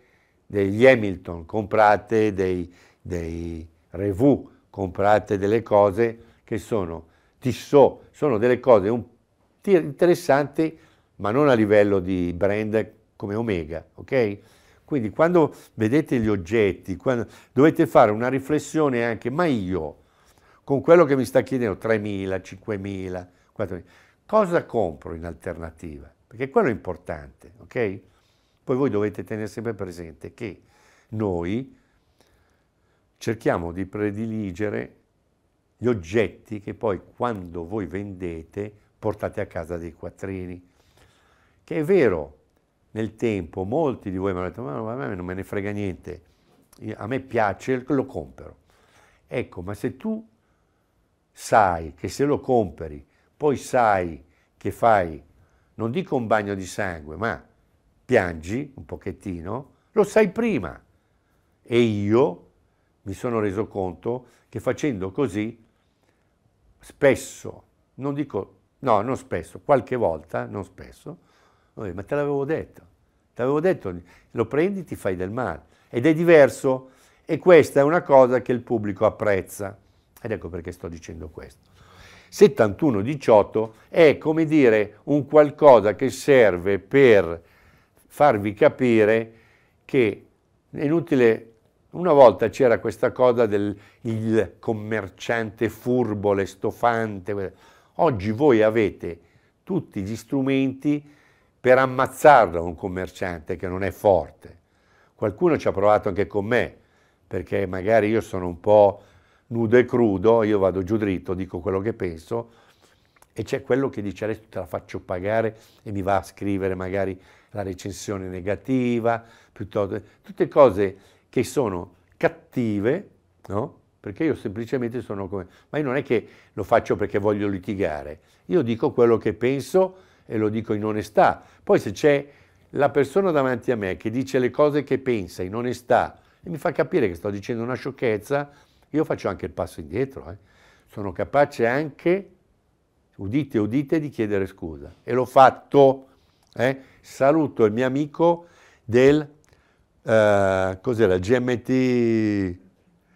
degli Hamilton, comprate dei, dei Revue, comprate delle cose che sono Tissot, sono delle cose un, interessanti, ma non a livello di brand come omega, ok? Quindi quando vedete gli oggetti, quando, dovete fare una riflessione anche, ma io, con quello che mi sta chiedendo 3.000, 5.000, 4.000, cosa compro in alternativa? Perché quello è importante, ok? Poi voi dovete tenere sempre presente che noi cerchiamo di prediligere gli oggetti che poi quando voi vendete portate a casa dei quattrini. Che è vero, nel tempo molti di voi mi hanno detto, ma a me non me ne frega niente, a me piace, lo compro. Ecco, ma se tu sai che se lo compri, poi sai che fai, non dico un bagno di sangue, ma piangi un pochettino, lo sai prima. E io mi sono reso conto che facendo così, spesso, non dico, no, non spesso, qualche volta, non spesso, Dico, ma te l'avevo detto, te l'avevo detto, lo prendi ti fai del male. Ed è diverso e questa è una cosa che il pubblico apprezza. Ed ecco perché sto dicendo questo. 71-18 è come dire un qualcosa che serve per farvi capire che è inutile una volta c'era questa cosa del commerciante furbo, l'estofante. Oggi voi avete tutti gli strumenti per ammazzarlo un commerciante che non è forte. Qualcuno ci ha provato anche con me, perché magari io sono un po' nudo e crudo, io vado giù dritto, dico quello che penso, e c'è quello che dice adesso te la faccio pagare e mi va a scrivere magari la recensione negativa, piuttosto, tutte cose che sono cattive, no? perché io semplicemente sono come, ma io non è che lo faccio perché voglio litigare, io dico quello che penso e lo dico in onestà. Poi se c'è la persona davanti a me che dice le cose che pensa in onestà e mi fa capire che sto dicendo una sciocchezza, io faccio anche il passo indietro. Eh. Sono capace anche, udite, udite, di chiedere scusa. E l'ho fatto. Eh. Saluto il mio amico del, eh, cos'era, GMT,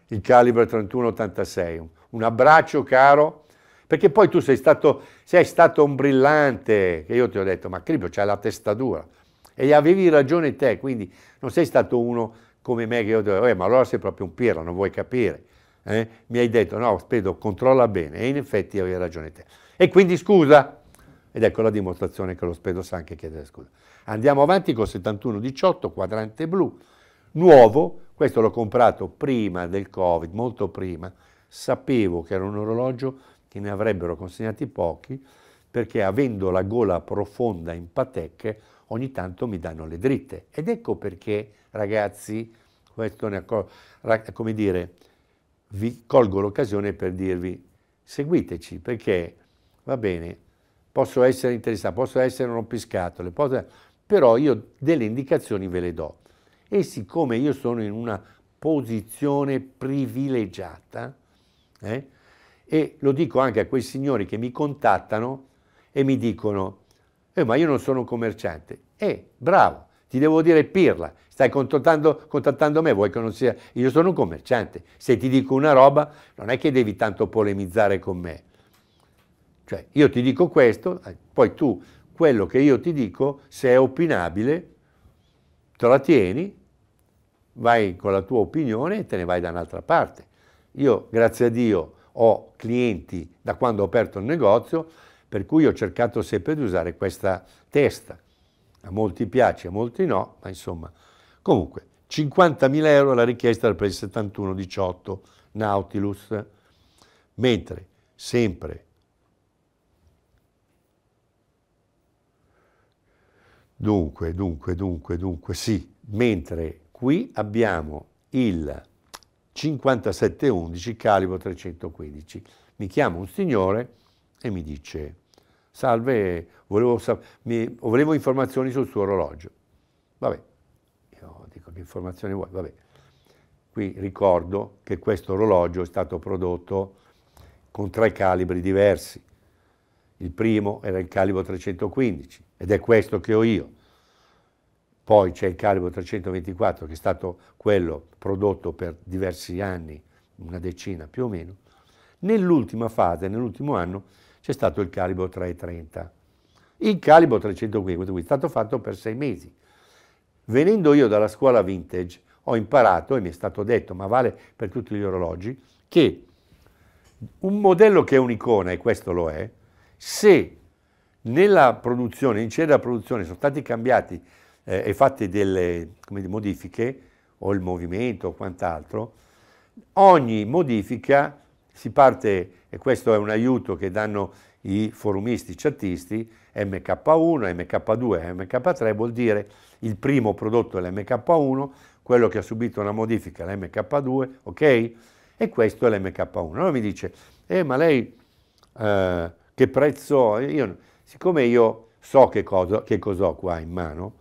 il Calibra 3186. Un abbraccio caro perché poi tu sei stato, sei stato un brillante, che io ti ho detto, ma Cripio c'hai la testa dura. E avevi ragione te, quindi non sei stato uno come me che io ti ho detto, eh, ma allora sei proprio un pirla, non vuoi capire. Eh? Mi hai detto, no, Spedo, controlla bene. E in effetti avevi ragione te. E quindi scusa. Ed ecco la dimostrazione che lo Spedo sa anche chiedere scusa. Andiamo avanti con 7118, quadrante blu, nuovo, questo l'ho comprato prima del Covid, molto prima, sapevo che era un orologio che ne avrebbero consegnati pochi, perché avendo la gola profonda in patecche ogni tanto mi danno le dritte. Ed ecco perché, ragazzi, questo ne accor- come dire, vi colgo l'occasione per dirvi seguiteci, perché va bene, posso essere interessato, posso essere un rompiscatole, posso, però io delle indicazioni ve le do. E siccome io sono in una posizione privilegiata, eh, e lo dico anche a quei signori che mi contattano e mi dicono, eh, ma io non sono un commerciante. Eh, bravo, ti devo dire pirla, stai contattando, contattando me, vuoi che non sia... Io sono un commerciante, se ti dico una roba non è che devi tanto polemizzare con me. Cioè, io ti dico questo, eh, poi tu quello che io ti dico, se è opinabile, te la tieni, vai con la tua opinione e te ne vai da un'altra parte. Io, grazie a Dio, ho clienti da quando ho aperto il negozio, per cui ho cercato sempre di usare questa testa. A molti piace, a molti no, ma insomma. Comunque, 50.000 euro la richiesta per il 7118 Nautilus, mentre sempre Dunque, dunque, dunque, dunque, sì, mentre qui abbiamo il 5711 calibro 315. Mi chiama un signore e mi dice, salve, volevo, mi, volevo informazioni sul suo orologio. Vabbè, io dico che informazioni vuoi, vabbè. Qui ricordo che questo orologio è stato prodotto con tre calibri diversi. Il primo era il calibro 315 ed è questo che ho io poi c'è il calibro 324 che è stato quello prodotto per diversi anni, una decina più o meno. Nell'ultima fase, nell'ultimo anno, c'è stato il calibro 330. Il calibro 350 è stato fatto per sei mesi. Venendo io dalla scuola vintage ho imparato, e mi è stato detto, ma vale per tutti gli orologi, che un modello che è un'icona, e questo lo è, se nella produzione, in cena della produzione sono stati cambiati eh, e fatte delle dire, modifiche o il movimento o quant'altro, ogni modifica si parte, e questo è un aiuto che danno i forumisti chattisti, MK1, MK2, MK3 vuol dire il primo prodotto è l'MK1, quello che ha subito una modifica è l'MK2, ok? E questo è l'MK1. Allora mi dice, eh, ma lei eh, che prezzo? Io, siccome io so che cosa, che cosa ho qua in mano,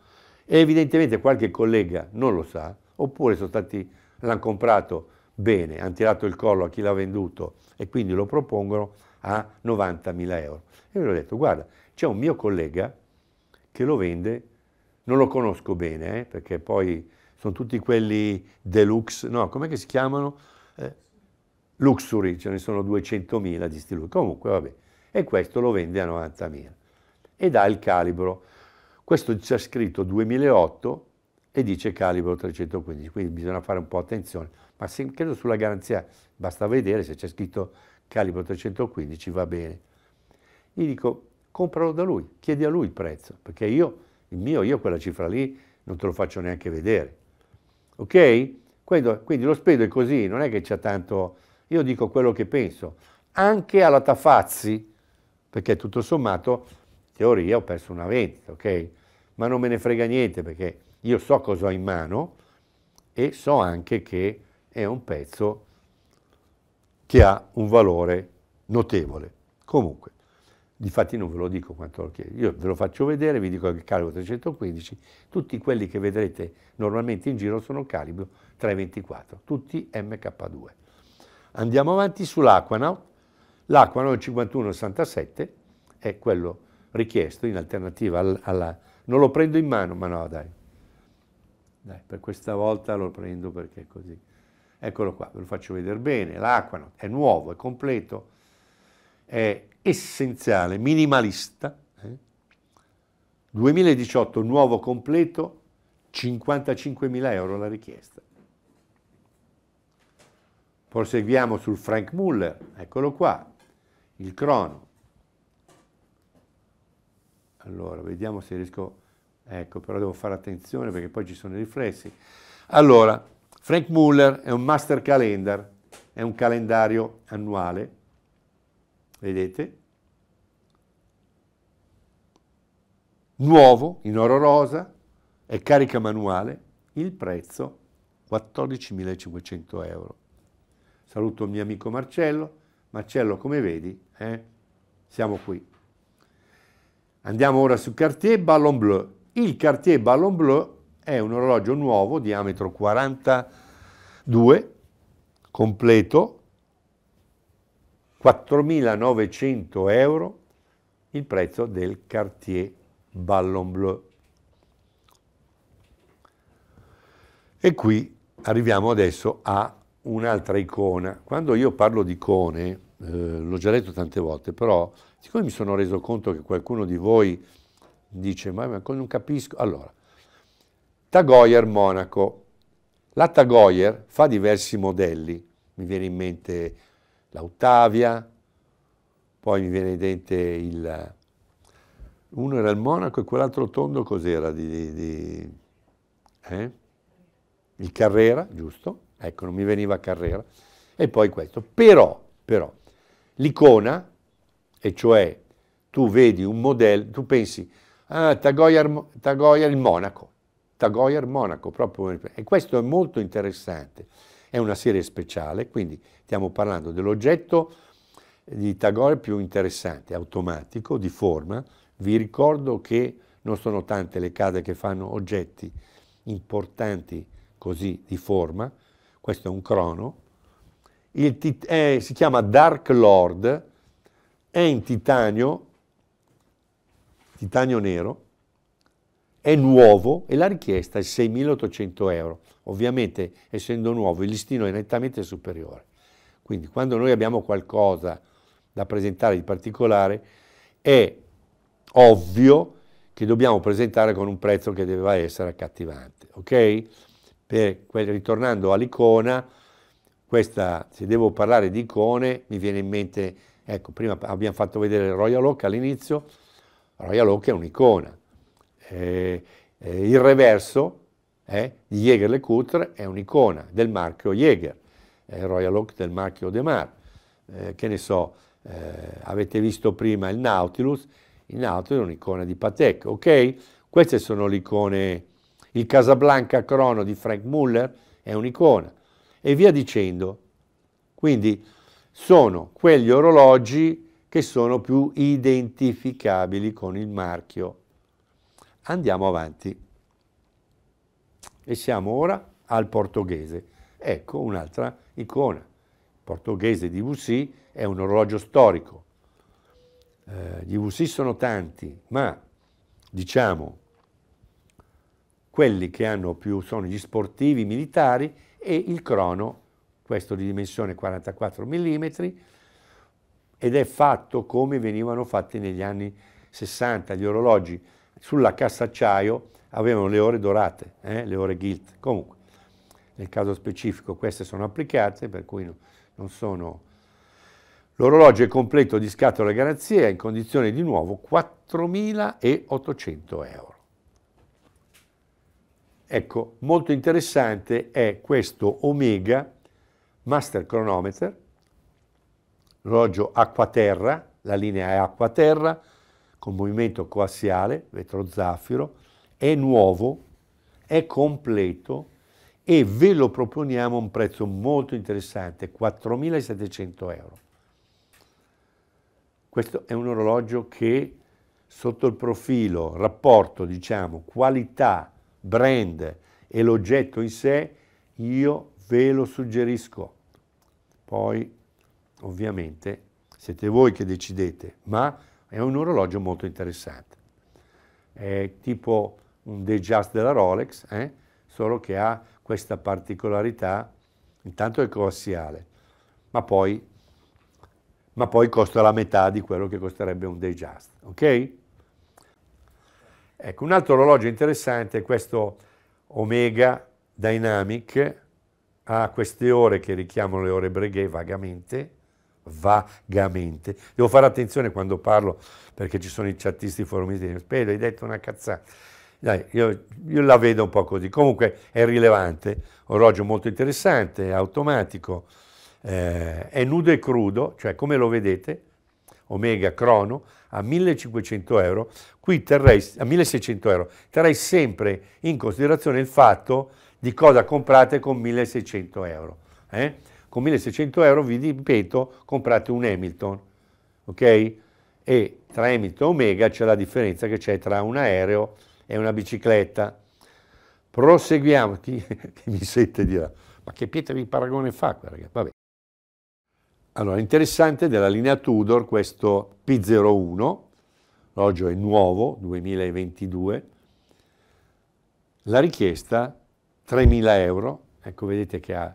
e evidentemente qualche collega non lo sa, oppure stati, l'hanno comprato bene, hanno tirato il collo a chi l'ha venduto e quindi lo propongono a 90.000 euro. E io gli ho detto, guarda, c'è un mio collega che lo vende, non lo conosco bene, eh, perché poi sono tutti quelli deluxe, no, com'è che si chiamano? Eh, luxury, ce ne sono 200.000 di stili, comunque vabbè. E questo lo vende a 90.000 ed ha il calibro questo c'è scritto 2008 e dice calibro 315, quindi bisogna fare un po' attenzione, ma se, credo sulla garanzia, basta vedere se c'è scritto calibro 315 va bene. Gli dico, compralo da lui, chiedi a lui il prezzo, perché io, il mio, io quella cifra lì non te lo faccio neanche vedere. Ok? Quindi, quindi lo spedo è così, non è che c'è tanto... Io dico quello che penso. Anche alla Tafazzi, perché tutto sommato teoria ho perso una vendita, ok? Ma non me ne frega niente perché io so cosa ho in mano e so anche che è un pezzo che ha un valore notevole. Comunque, difatti non ve lo dico quanto lo chiedo, io ve lo faccio vedere, vi dico che il calibro 315, tutti quelli che vedrete normalmente in giro sono calibro 324, tutti MK2. Andiamo avanti sull'Aquanaut, l'Aquanaut 5167 è quello richiesto in alternativa al, alla... Non lo prendo in mano, ma no, dai. Dai, per questa volta lo prendo perché è così. Eccolo qua, ve lo faccio vedere bene. L'Aquanot è nuovo, è completo, è essenziale, minimalista. Eh? 2018 nuovo completo, 55.000 euro la richiesta. Proseguiamo sul Frank Muller, eccolo qua, il crono, allora, vediamo se riesco... Ecco, però devo fare attenzione perché poi ci sono i riflessi. Allora, Frank Muller è un master calendar, è un calendario annuale, vedete? Nuovo, in oro rosa, è carica manuale, il prezzo 14.500 euro. Saluto il mio amico Marcello. Marcello, come vedi, eh, siamo qui. Andiamo ora su Cartier Ballon Bleu. Il Cartier Ballon Bleu è un orologio nuovo, diametro 42, completo, 4.900 euro, il prezzo del Cartier Ballon Bleu. E qui arriviamo adesso a un'altra icona. Quando io parlo di icone, eh, l'ho già detto tante volte, però Siccome mi sono reso conto che qualcuno di voi dice, ma, non capisco, allora, Tagoyer Monaco. La Tagoyer fa diversi modelli, mi viene in mente l'Ottavia, poi mi viene in mente il... Uno era il Monaco e quell'altro tondo cos'era? Di, di, eh? Il Carrera, giusto? Ecco, non mi veniva Carrera. E poi questo. Però, però l'icona e cioè tu vedi un modello, tu pensi, ah, Tagoyer, Tagoyer il Monaco, Tagoyer Monaco, proprio, e questo è molto interessante, è una serie speciale, quindi stiamo parlando dell'oggetto di Tagoyer più interessante, automatico, di forma, vi ricordo che non sono tante le case che fanno oggetti importanti così di forma, questo è un crono, il, eh, si chiama Dark Lord, è in titanio, titanio nero, è nuovo e la richiesta è 6.800 euro. Ovviamente, essendo nuovo, il listino è nettamente superiore. Quindi, quando noi abbiamo qualcosa da presentare di particolare, è ovvio che dobbiamo presentare con un prezzo che deve essere accattivante. Ok? Per, ritornando all'icona, questa, se devo parlare di icone, mi viene in mente Ecco, prima abbiamo fatto vedere Royal Oak all'inizio, Royal Oak è un'icona. Eh, eh, il reverso eh, di Jäger Le Coutre è un'icona del marchio Jäger, eh, Royal Oak del marchio De Mar. Eh, che ne so, eh, avete visto prima il Nautilus, il Nautilus è un'icona di Patek, ok? Queste sono le icone, il Casablanca Crono di Frank Muller è un'icona e via dicendo. Quindi sono quegli orologi che sono più identificabili con il marchio. Andiamo avanti. E siamo ora al portoghese. Ecco un'altra icona. Il portoghese di WC è un orologio storico. gli eh, WC sono tanti, ma diciamo quelli che hanno più sono gli sportivi militari e il crono questo di dimensione 44 mm ed è fatto come venivano fatti negli anni 60 gli orologi sulla cassa acciaio avevano le ore dorate, eh, le ore gilt. Comunque, nel caso specifico queste sono applicate, per cui no, non sono... L'orologio è completo di scatola e garanzia in condizione di nuovo 4.800 euro. Ecco, molto interessante è questo Omega Master Chronometer, orologio acqua-terra, la linea è acqua-terra, con movimento coassiale, vetro zaffiro, è nuovo, è completo e ve lo proponiamo a un prezzo molto interessante, 4.700 euro. Questo è un orologio che sotto il profilo, rapporto, diciamo, qualità, brand e l'oggetto in sé, io ve lo suggerisco. Poi, ovviamente, siete voi che decidete, ma è un orologio molto interessante. È tipo un Just della Rolex, eh? solo che ha questa particolarità, intanto è coassiale, ma poi, ma poi costa la metà di quello che costerebbe un Datejust, ok? Ecco, un altro orologio interessante è questo Omega Dynamic a queste ore che richiamano le ore breghè vagamente, vagamente. Devo fare attenzione quando parlo perché ci sono i chattisti formisti, Spero, hai detto una cazzata. Dai, io, io, la vedo un po' così. Comunque è rilevante, orologio molto interessante, automatico, eh, è nudo e crudo, cioè come lo vedete, Omega Crono a 1500 euro, qui terrei, a 1600 euro, terrei sempre in considerazione il fatto di cosa comprate con 1600 euro. Eh? Con 1600 euro, vi ripeto, comprate un Hamilton, ok? E tra Hamilton e Omega c'è la differenza che c'è tra un aereo e una bicicletta. Proseguiamo, chi, chi mi sente dirà, ma che pietra di paragone fa qua ragazzi? Vabbè. Allora, interessante della linea Tudor questo P01, l'orologio è nuovo, 2022, la richiesta 3.000 euro, ecco vedete che ha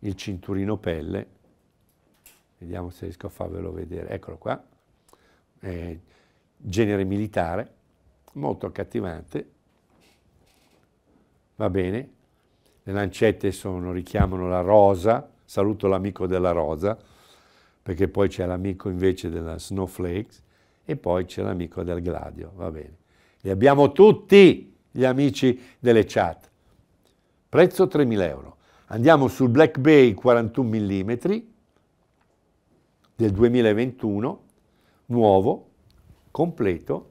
il cinturino pelle, vediamo se riesco a farvelo vedere, eccolo qua, eh, genere militare, molto accattivante, va bene, le lancette sono, richiamano la rosa, saluto l'amico della rosa, perché poi c'è l'amico invece della Snowflakes e poi c'è l'amico del Gladio, va bene. Li abbiamo tutti gli amici delle chat prezzo 3.000 euro. Andiamo sul Black Bay 41 mm del 2021, nuovo, completo.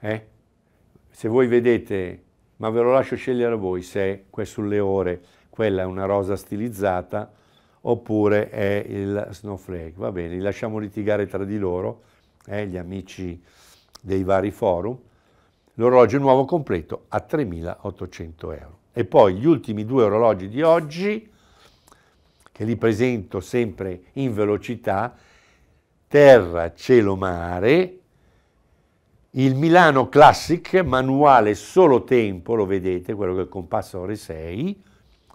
Eh? Se voi vedete, ma ve lo lascio scegliere a voi se è sulle ore quella è una rosa stilizzata oppure è il snowflake. Va bene, li lasciamo litigare tra di loro, eh, gli amici dei vari forum l'orologio nuovo completo a 3.800 euro. E poi gli ultimi due orologi di oggi, che li presento sempre in velocità, terra, cielo, mare, il Milano Classic, manuale solo tempo, lo vedete, quello che compassa ore 6,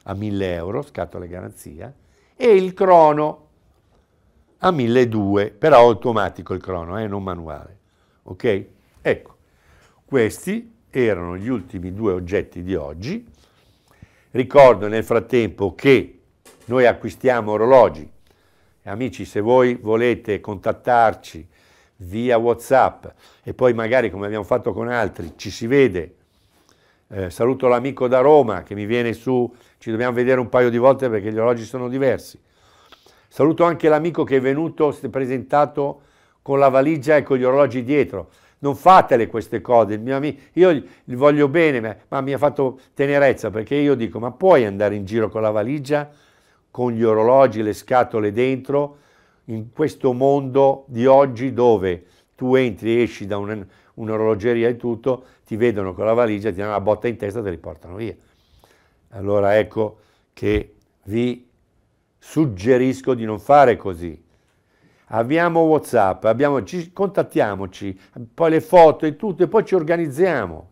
a 1000 euro, scatola e garanzia, e il crono a 1200, però automatico il crono, eh, non manuale. Ok? Ecco. Questi erano gli ultimi due oggetti di oggi. Ricordo nel frattempo che noi acquistiamo orologi. Amici, se voi volete contattarci via Whatsapp e poi magari come abbiamo fatto con altri ci si vede, eh, saluto l'amico da Roma che mi viene su, ci dobbiamo vedere un paio di volte perché gli orologi sono diversi. Saluto anche l'amico che è venuto, si è presentato con la valigia e con gli orologi dietro non fatele queste cose, il mio amico, io gli voglio bene, ma mi ha fatto tenerezza perché io dico, ma puoi andare in giro con la valigia, con gli orologi, le scatole dentro, in questo mondo di oggi dove tu entri e esci da un, un'orologeria e tutto, ti vedono con la valigia, ti danno la botta in testa e te li portano via. Allora ecco che vi suggerisco di non fare così abbiamo Whatsapp, abbiamo, ci, contattiamoci, poi le foto e tutto, e poi ci organizziamo.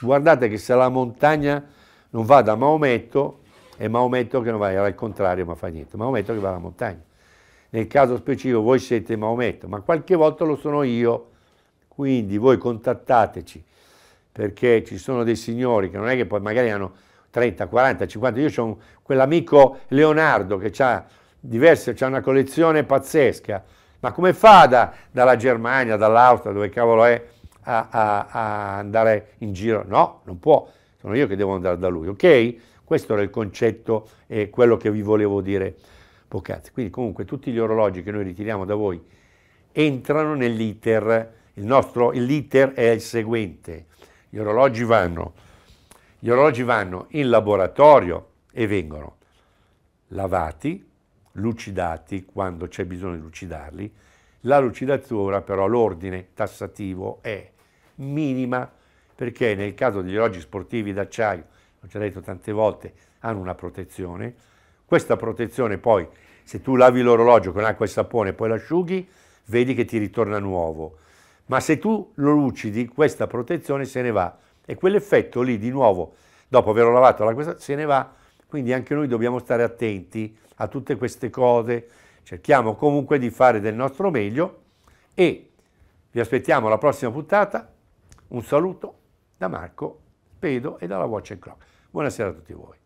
Guardate che se la montagna non va da Maometto, è Maometto che non va, era il contrario, ma fa niente, Maometto che va alla montagna. Nel caso specifico voi siete Maometto, ma qualche volta lo sono io, quindi voi contattateci, perché ci sono dei signori che non è che poi magari hanno 30, 40, 50, io ho quell'amico Leonardo che ha diverse, c'è una collezione pazzesca, ma come fa da, dalla Germania, dall'Austria, dove cavolo è, a, a, a, andare in giro? No, non può, sono io che devo andare da lui, ok? Questo era il concetto e quello che vi volevo dire poc'anzi. Quindi comunque tutti gli orologi che noi ritiriamo da voi entrano nell'iter, il nostro, l'iter è il seguente, gli orologi vanno, gli orologi vanno in laboratorio e vengono lavati, lucidati quando c'è bisogno di lucidarli. La lucidatura però l'ordine tassativo è minima perché nel caso degli orologi sportivi d'acciaio, l'ho già detto tante volte, hanno una protezione. Questa protezione poi, se tu lavi l'orologio con acqua e sapone e poi l'asciughi, vedi che ti ritorna nuovo. Ma se tu lo lucidi, questa protezione se ne va. E quell'effetto lì di nuovo, dopo averlo lavato, se ne va quindi anche noi dobbiamo stare attenti a tutte queste cose, cerchiamo comunque di fare del nostro meglio e vi aspettiamo alla prossima puntata. Un saluto da Marco Spedo e dalla Watch and Clock. Buonasera a tutti voi.